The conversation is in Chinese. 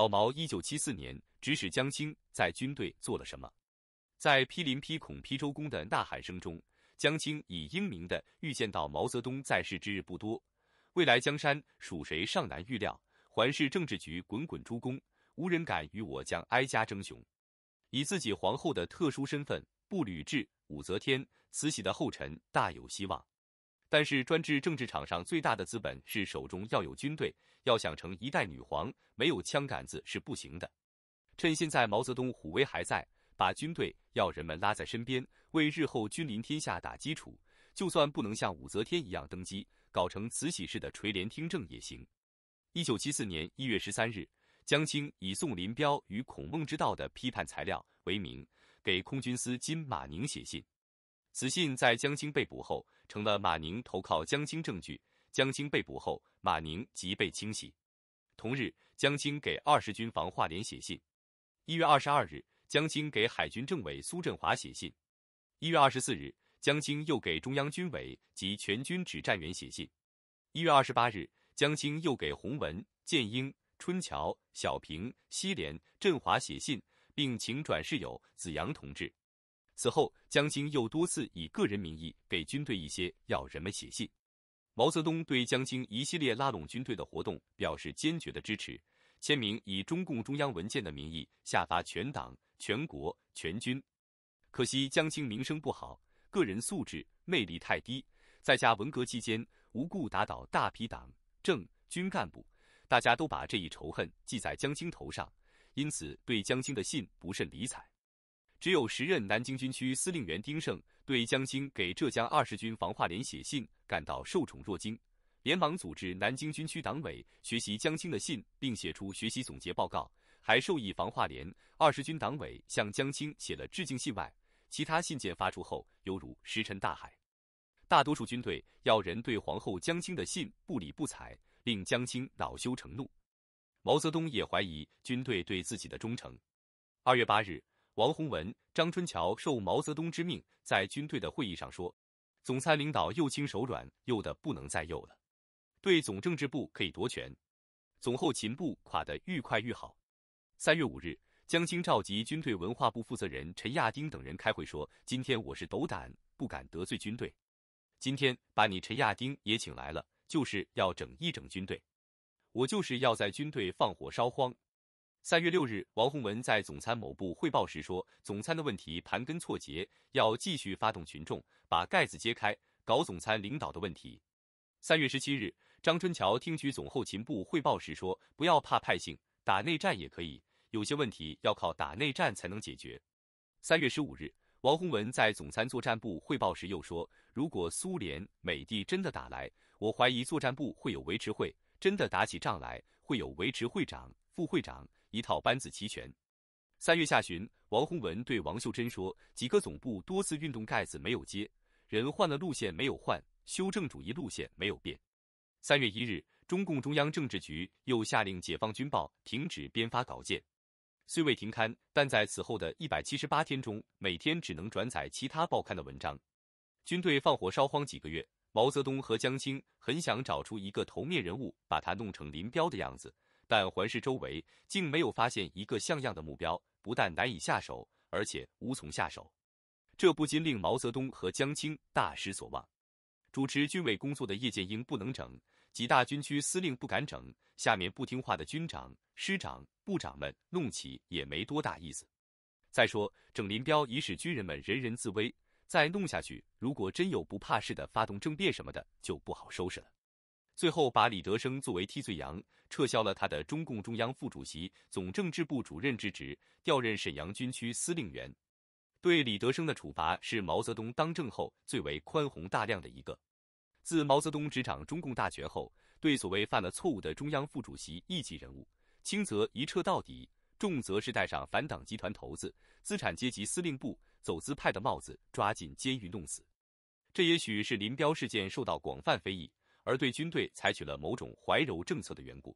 老毛一九七四年指使江青在军队做了什么？在批林批孔批周公的呐喊声中，江青以英明的预见到毛泽东在世之日不多，未来江山属谁尚难预料。环视政治局，滚滚诸公，无人敢与我将哀家争雄。以自己皇后的特殊身份，不履雉、武则天、慈禧的后尘，大有希望。但是专制政治场上最大的资本是手中要有军队。要想成一代女皇，没有枪杆子是不行的。趁现在毛泽东虎威还在，把军队要人们拉在身边，为日后君临天下打基础。就算不能像武则天一样登基，搞成慈禧式的垂帘听政也行。一九七四年一月十三日，江青以宋林彪与孔孟之道的批判材料为名，给空军司金马宁写信。此信在江青被捕后，成了马宁投靠江青证据。江青被捕后，马宁即被清洗。同日，江青给二十军防化连写信。一月二十二日，江青给海军政委苏振华写信。一月二十四日，江青又给中央军委及全军指战员写信。一月二十八日，江青又给洪文、建英、春桥、小平、西莲、振华写信，并请转世友、子扬同志。此后，江青又多次以个人名义给军队一些要人们写信。毛泽东对江青一系列拉拢军队的活动表示坚决的支持，签名以中共中央文件的名义下发全党、全国、全军。可惜江青名声不好，个人素质魅力太低，在下文革期间无故打倒大批党政军干部，大家都把这一仇恨记在江青头上，因此对江青的信不甚理睬。只有时任南京军区司令员丁盛对江青给浙江二十军防化连写信感到受宠若惊，连忙组织南京军区党委学习江青的信，并写出学习总结报告，还授意防化连二十军党委向江青写了致敬信。外，其他信件发出后犹如石沉大海，大多数军队要人对皇后江青的信不理不睬，令江青恼羞成怒。毛泽东也怀疑军队对自己的忠诚。二月八日。王洪文、张春桥受毛泽东之命，在军队的会议上说：“总参领导右倾手软，右得不能再右了。对总政治部可以夺权，总后勤部垮得越快越好。”三月五日，江青召集军队文化部负责人陈亚丁等人开会说：“今天我是斗胆，不敢得罪军队。今天把你陈亚丁也请来了，就是要整一整军队。我就是要在军队放火烧荒。”三月六日，王洪文在总参某部汇报时说，总参的问题盘根错节，要继续发动群众，把盖子揭开，搞总参领导的问题。三月十七日，张春桥听取总后勤部汇报时说，不要怕派性，打内战也可以，有些问题要靠打内战才能解决。三月十五日，王洪文在总参作战部汇报时又说，如果苏联、美帝真的打来，我怀疑作战部会有维持会，真的打起仗来，会有维持会长、副会长。一套班子齐全。三月下旬，王洪文对王秀珍说：“几个总部多次运动盖子没有揭，人换了路线没有换，修正主义路线没有变。”三月一日，中共中央政治局又下令《解放军报》停止编发稿件，虽未停刊，但在此后的一百七十八天中，每天只能转载其他报刊的文章。军队放火烧荒几个月，毛泽东和江青很想找出一个头面人物，把他弄成林彪的样子。但环视周围，竟没有发现一个像样的目标，不但难以下手，而且无从下手，这不禁令毛泽东和江青大失所望。主持军委工作的叶剑英不能整，几大军区司令不敢整，下面不听话的军长、师长、部长们弄起也没多大意思。再说，整林彪已使军人们人人自危，再弄下去，如果真有不怕事的发动政变什么的，就不好收拾了。最后，把李德生作为替罪羊，撤销了他的中共中央副主席、总政治部主任之职，调任沈阳军区司令员。对李德生的处罚是毛泽东当政后最为宽宏大量的一个。自毛泽东执掌中共大权后，对所谓犯了错误的中央副主席一级人物，轻则一撤到底，重则是戴上反党集团头子、资产阶级司令部、走资派的帽子，抓进监狱弄死。这也许是林彪事件受到广泛非议。而对军队采取了某种怀柔政策的缘故。